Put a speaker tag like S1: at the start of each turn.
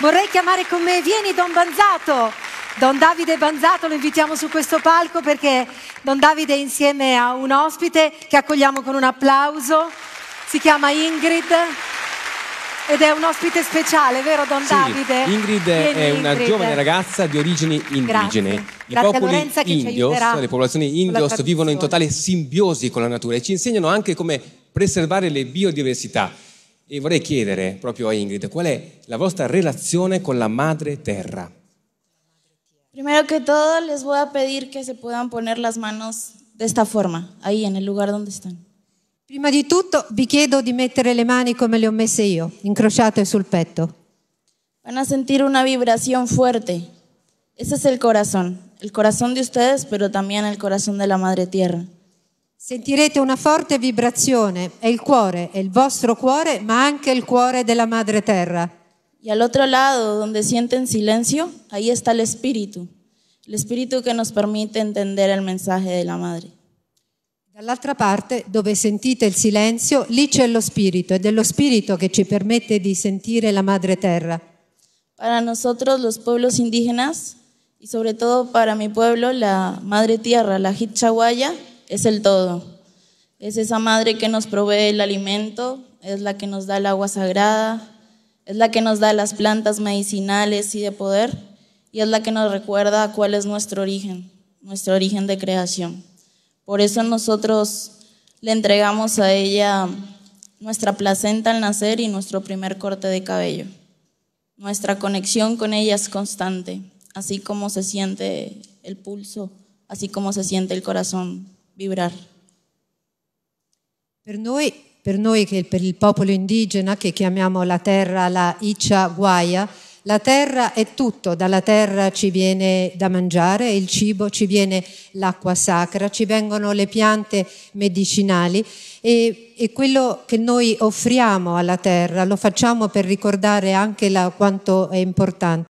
S1: vorrei chiamare con me, vieni Don Banzato. Don Davide Banzato lo invitiamo su questo palco perché Don Davide è insieme a un ospite che accogliamo con un applauso, si chiama Ingrid ed è un ospite speciale, vero Don sì, Davide? Ingrid vieni, è una Ingrid. giovane
S2: ragazza di origini indigene. Grazie. I Grazie popoli indios, cioè le popolazioni indios vivono in totale simbiosi con la natura e ci insegnano anche come preservare le biodiversità. Y e vorrei chiedere proprio a Ingrid, qual è la vostra relazione con la madre terra?
S3: Primero que todo, les voy a pedir que se puedan poner las manos de esta forma, ahí en el lugar donde están. Prima
S1: di tutto vi chiedo di mettere le mani come le ho messe io, incrociate sul petto.
S3: Van a sentir una vibración fuerte. Ese es el corazón, el corazón de ustedes, pero también el corazón de la Madre Tierra. Sentirete una forte vibrazione, è il cuore, è il vostro cuore, ma anche il cuore della madre terra. E al lato, dove donde sienten silenzio, ahí está el espíritu, che espíritu que nos permite entender il mensaje della madre. Dall'altra parte, dove sentite il
S1: silenzio, lì c'è lo spirito ed è lo spirito che ci permette di sentire la madre terra.
S3: Per noi, i pueblos indígenas e soprattutto per mio pueblo, la madre tierra, la Hitchawaya, es el todo. Es esa madre que nos provee el alimento, es la que nos da el agua sagrada, es la que nos da las plantas medicinales y de poder, y es la que nos recuerda cuál es nuestro origen, nuestro origen de creación. Por eso nosotros le entregamos a ella nuestra placenta al nacer y nuestro primer corte de cabello. Nuestra conexión con ella es constante, así como se siente el pulso, así como se siente el corazón vibrar.
S1: Per noi, per noi che per il popolo indigena che chiamiamo la terra la Icha Guaya, la terra è tutto, dalla terra ci viene da mangiare, il cibo, ci viene l'acqua sacra, ci vengono le piante medicinali e, e quello che noi offriamo alla terra lo facciamo per ricordare anche la, quanto è importante.